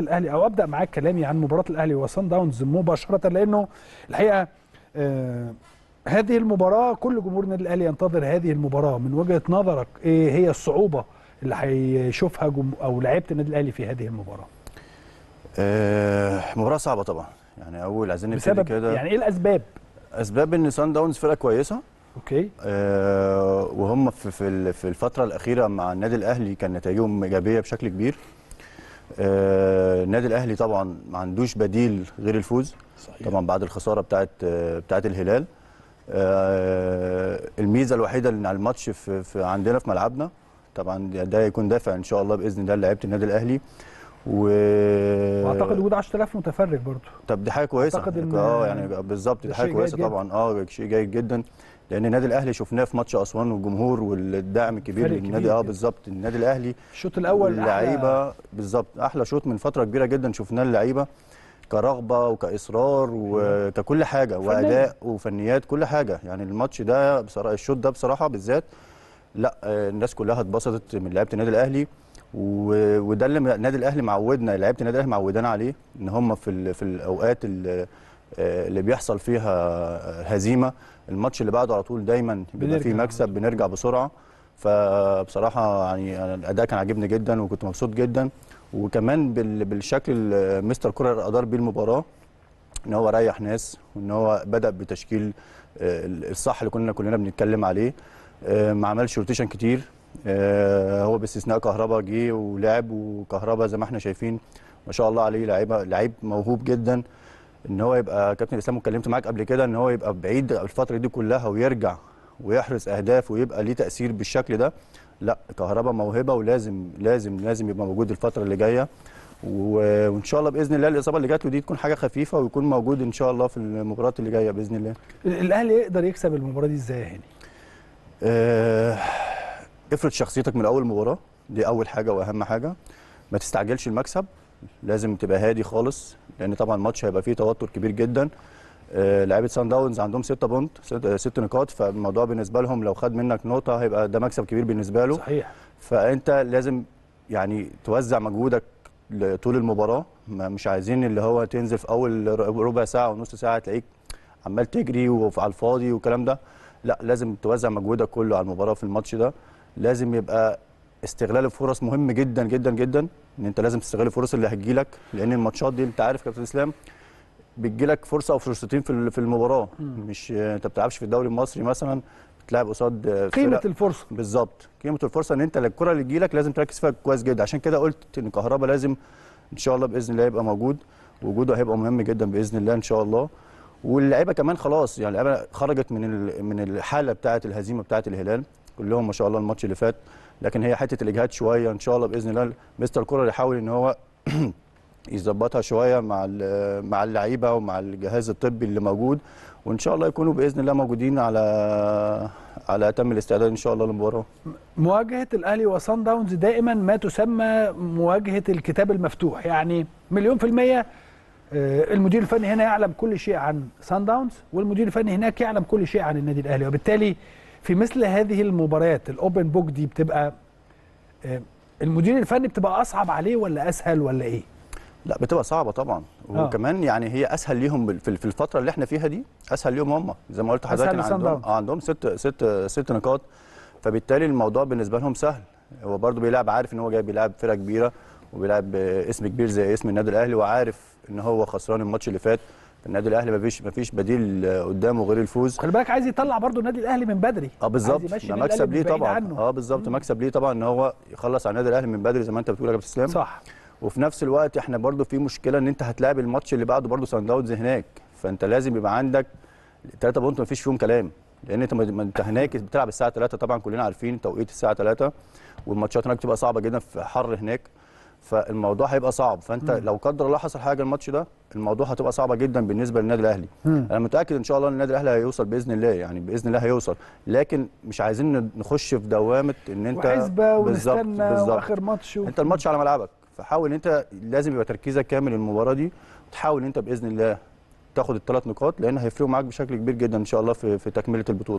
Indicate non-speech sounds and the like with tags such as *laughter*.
الاهلي او ابدا معاك كلامي عن مباراه الاهلي وصن داونز مباشره لانه الحقيقه آه هذه المباراه كل جمهور النادي الاهلي ينتظر هذه المباراه من وجهه نظرك ايه هي الصعوبه اللي هيشوفها او لعيبه النادي الاهلي في هذه المباراه؟ آه مباراه صعبه طبعا يعني اول عايزين نبتدي كده يعني ايه الاسباب؟ اسباب ان سان داونز فرقه كويسه اوكي آه وهم في في الفتره الاخيره مع النادي الاهلي كان نتائجهم ايجابيه بشكل كبير النادي آه، الاهلي طبعا ما عندوش بديل غير الفوز صحيح. طبعا بعد الخساره بتاعت آه، بتاعت الهلال آه، الميزه الوحيده اللي على الماتش في عندنا في ملعبنا طبعا ده يكون دافع ان شاء الله باذن الله لعيبه النادي الاهلي و اعتقد وجود 10000 متفرج برضه طب دي حاجه كويسه اعتقد يعني ان اه يعني بالظبط دي حاجه كويسه طبعا اه شيء جيد جدا لان النادي الاهلي شفناه في ماتش اسوان والجمهور والدعم الكبير للنادي اه بالظبط النادي الاهلي الشوط الاول اللعيبه بالظبط احلى شوط من فتره كبيره جدا شفناه اللعيبه كرغبه وكاصرار وككل حاجه واداء وفنيات كل حاجه يعني الماتش ده بصراحه الشوط ده بصراحه بالذات لا الناس كلها اتبسطت من لعيبه النادي الاهلي وده اللي النادي الاهلي معودنا لعيبه النادي الاهلي معودانا عليه ان هم في في الاوقات آه، اللي, بيحصل فيها هزيمه الماتش اللي بعده على طول دايما بيبقى فيه مكسب بنرجع بسرعه فبصراحه يعني الاداء كان عاجبني جدا وكنت مبسوط جدا وكمان بالشكل اللي مستر كولر ادار بيه المباراه ان هو ريح ناس وان هو بدا بتشكيل آه، الصح اللي كنا كلنا بنتكلم عليه آه، ما عملش روتيشن كتير آه، هو باستثناء كهربا جه ولعب وكهربا زي ما احنا شايفين ما شاء الله عليه لعيب لعيب موهوب جدا ان هو يبقى كابتن اسلام اتكلمت معاك قبل كده ان هو يبقى بعيد الفتره دي كلها ويرجع ويحرز اهداف ويبقى ليه تاثير بالشكل ده لا كهربا موهبه ولازم لازم لازم يبقى موجود الفتره اللي جايه وان شاء الله باذن الله الاصابه اللي جات له دي تكون حاجه خفيفه ويكون موجود ان شاء الله في المباراه اللي جايه باذن الله الاهلي يقدر يكسب المباراه دي ازاي يا هاني آه، افرض شخصيتك من اول مباراه دي اول حاجه واهم حاجه ما تستعجلش المكسب لازم تبقى هادي خالص لان طبعا الماتش هيبقى فيه توتر كبير جدا آه، لعيبه سان داونز عندهم 6 بونت 6 نقاط فالموضوع بالنسبه لهم لو خد منك نقطه هيبقى ده مكسب كبير بالنسبه له صحيح فانت لازم يعني توزع مجهودك طول المباراه مش عايزين اللي هو تنزل في اول ربع ساعه ونص ساعه تلاقيك عمال تجري وعلى الفاضي والكلام ده لا لازم توزع مجهودك كله على المباراه في الماتش ده لازم يبقى استغلال الفرص مهم جدا جدا جدا ان انت لازم تستغل الفرص اللي هتجيلك لان الماتشات دي انت عارف كابتن اسلام بتجيلك فرصه او فرصتين في في المباراه مش انت ما بتلعبش في الدوري المصري مثلا بتلعب قصاد قيمه الفرصه بالظبط قيمه الفرصه ان انت الكره اللي لك لازم تركز فيها كويس جدا عشان كده قلت ان كهربا لازم ان شاء الله باذن الله يبقى موجود وجوده هيبقى مهم جدا باذن الله ان شاء الله واللعيبه كمان خلاص يعني اللعيبه خرجت من من الحاله بتاعه الهزيمه بتاعه الهلال كلهم ما شاء الله الماتش اللي فات لكن هي حته الاجهاد شويه ان شاء الله باذن الله مستر كولر يحاول ان هو *clears throat* يظبطها شويه مع *clears throat* مع اللعيبه ومع الجهاز الطبي اللي موجود وان شاء الله يكونوا باذن الله موجودين على *clears throat* على اتم الاستعداد ان شاء الله للمباراه. مواجهه الاهلي وصن داونز دائما ما تسمى مواجهه الكتاب المفتوح يعني مليون في الميه آه، المدير الفني هنا يعلم كل شيء عن سان داونز والمدير الفني هناك يعلم كل شيء عن النادي الاهلي وبالتالي في مثل هذه المباريات الاوبن بوك دي بتبقى آه، المدير الفني بتبقى اصعب عليه ولا اسهل ولا ايه؟ لا بتبقى صعبه طبعا آه. وكمان يعني هي اسهل ليهم في الفتره اللي احنا فيها دي اسهل ليهم هم زي ما قلت حضرتك عندهم آه، عندهم ست ست ست نقاط فبالتالي الموضوع بالنسبه لهم سهل هو برده بيلعب عارف ان هو جاي بيلعب فرقه كبيره وبيلعب اسم كبير زي اسم النادي الاهلي وعارف ان هو خسران الماتش اللي فات النادي الاهلي ما فيش ما فيش بديل قدامه غير الفوز خلي بالك عايز يطلع برضو النادي الاهلي من بدري اه بالظبط مكسب ليه طبعا اه بالظبط مكسب ليه طبعا ان هو يخلص على النادي الاهلي من بدري زي ما انت بتقول يا كابتن اسلام صح وفي نفس الوقت احنا برضو في مشكله ان انت هتلاعب الماتش اللي بعده برضو سان داونز هناك فانت لازم يبقى عندك 3 بونت ما فيش فيهم كلام لان انت انت هناك بتلعب الساعه 3 طبعا كلنا عارفين توقيت الساعه 3 والماتشات هناك بتبقى صعبه جدا في حر هناك فالموضوع هيبقى صعب فانت مم. لو قدر الله حصل حاجه الماتش ده الموضوع هتبقى صعبه جدا بالنسبه للنادي الاهلي مم. انا متاكد ان شاء الله النادي الاهلي هيوصل باذن الله يعني باذن الله هيوصل لكن مش عايزين نخش في دوامه ان انت وحسبه ونستنى واخر ماتش و... انت الماتش على ملعبك فحاول انت لازم يبقى تركيزك كامل المباراه دي وتحاول انت باذن الله تاخد الثلاث نقاط لان هيفرقوا معاك بشكل كبير جدا ان شاء الله في, في تكمله البطوله